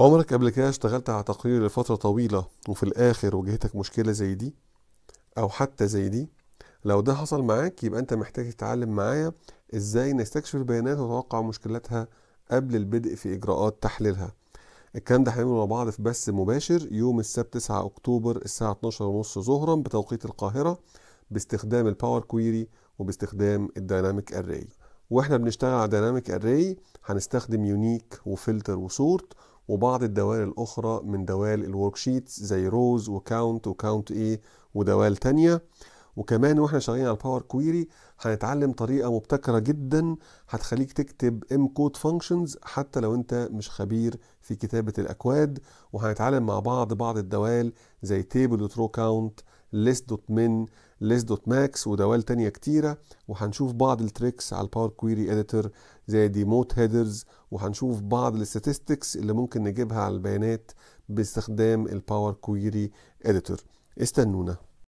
عمرك قبل كده اشتغلت على تقرير لفترة طويلة وفي الآخر واجهتك مشكلة زي دي أو حتى زي دي لو ده حصل معاك يبقى أنت محتاج تتعلم معايا إزاي نستكشف البيانات ونتوقع مشكلتها قبل البدء في إجراءات تحليلها الكلام ده هنعمله مع بعض في بث مباشر يوم السبت 9 أكتوبر الساعة 12:30 ظهرا بتوقيت القاهرة باستخدام الباور كويري وباستخدام الدايناميك أري واحنا بنشتغل على ديناميك أري هنستخدم يونيك وفلتر وسورت وبعض الدوال الأخرى من دوال شيتس زي روز وكاونت وكاونت إيه ودوال تانية وكمان واحنا شغالين على الباور كويري هنتعلم طريقه مبتكره جدا هتخليك تكتب ام كود فانكشنز حتى لو انت مش خبير في كتابه الاكواد وهنتعلم مع بعض بعض الدوال زي تيبل وترو كاونت ليست دوت من ليست دوت ماكس ودوال تانية كتيرة وهنشوف بعض التريكس على الباور كويري اديتور زي ديموت هيدرز وهنشوف بعض الستاتستكس اللي ممكن نجيبها على البيانات باستخدام الباور كويري اديتور استنونا